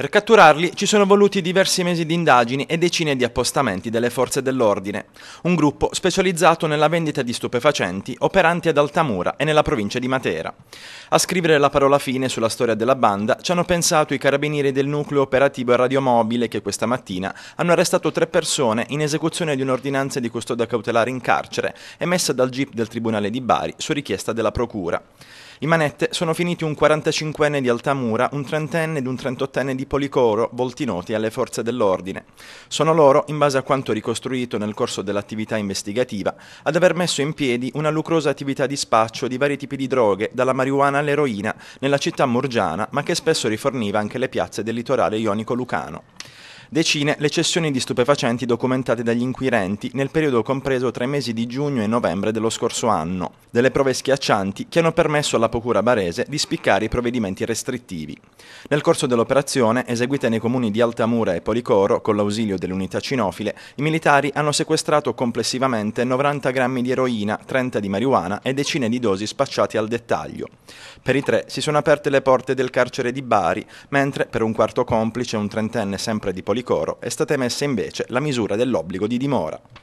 Per catturarli ci sono voluti diversi mesi di indagini e decine di appostamenti delle forze dell'ordine, un gruppo specializzato nella vendita di stupefacenti operanti ad Altamura e nella provincia di Matera. A scrivere la parola fine sulla storia della banda ci hanno pensato i carabinieri del nucleo operativo e radiomobile che questa mattina hanno arrestato tre persone in esecuzione di un'ordinanza di custodia cautelare in carcere emessa dal GIP del Tribunale di Bari su richiesta della Procura. I manette sono finiti un 45enne di Altamura, un trentenne ed un trentottenne di Policoro, volti noti alle forze dell'ordine. Sono loro, in base a quanto ricostruito nel corso dell'attività investigativa, ad aver messo in piedi una lucrosa attività di spaccio di vari tipi di droghe, dalla marijuana all'eroina, nella città murgiana, ma che spesso riforniva anche le piazze del litorale ionico lucano decine le cessioni di stupefacenti documentate dagli inquirenti nel periodo compreso tra i mesi di giugno e novembre dello scorso anno, delle prove schiaccianti che hanno permesso alla Procura barese di spiccare i provvedimenti restrittivi. Nel corso dell'operazione, eseguita nei comuni di Altamura e Policoro con l'ausilio dell'unità cinofile, i militari hanno sequestrato complessivamente 90 grammi di eroina, 30 di marijuana e decine di dosi spacciati al dettaglio. Per i tre si sono aperte le porte del carcere di Bari, mentre per un quarto complice, un trentenne sempre di Policoro, di Coro è stata emessa invece la misura dell'obbligo di dimora.